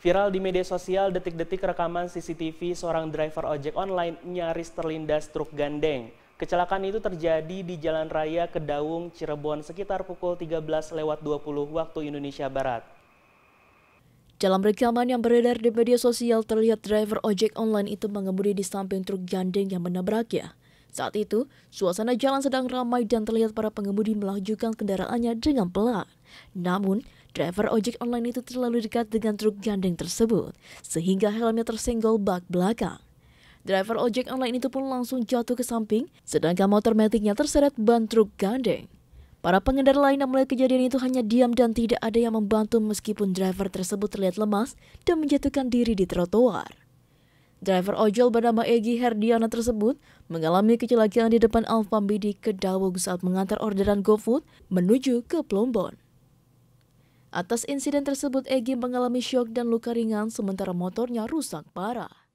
Viral di media sosial detik-detik rekaman CCTV seorang driver ojek online nyaris terlindas truk gandeng. Kecelakaan itu terjadi di Jalan Raya kedawung Cirebon sekitar pukul 13 lewat waktu Indonesia Barat. Dalam rekaman yang beredar di media sosial terlihat driver ojek online itu mengemudi di samping truk gandeng yang menabraknya. Saat itu, suasana jalan sedang ramai dan terlihat para pengemudi melajukan kendaraannya dengan pelan. Namun, driver ojek online itu terlalu dekat dengan truk gandeng tersebut, sehingga helmnya tersenggol bak belakang. Driver ojek online itu pun langsung jatuh ke samping, sedangkan motor metiknya terseret ban truk gandeng. Para pengendara lain yang melihat kejadian itu hanya diam dan tidak ada yang membantu meskipun driver tersebut terlihat lemas dan menjatuhkan diri di trotoar. Driver ojol bernama Egi Herdiana tersebut mengalami kecelakaan di depan Alfamidi Kedawung saat mengantar orderan GoFood menuju ke Plumbon. Atas insiden tersebut, Egy mengalami syok dan luka ringan sementara motornya rusak parah.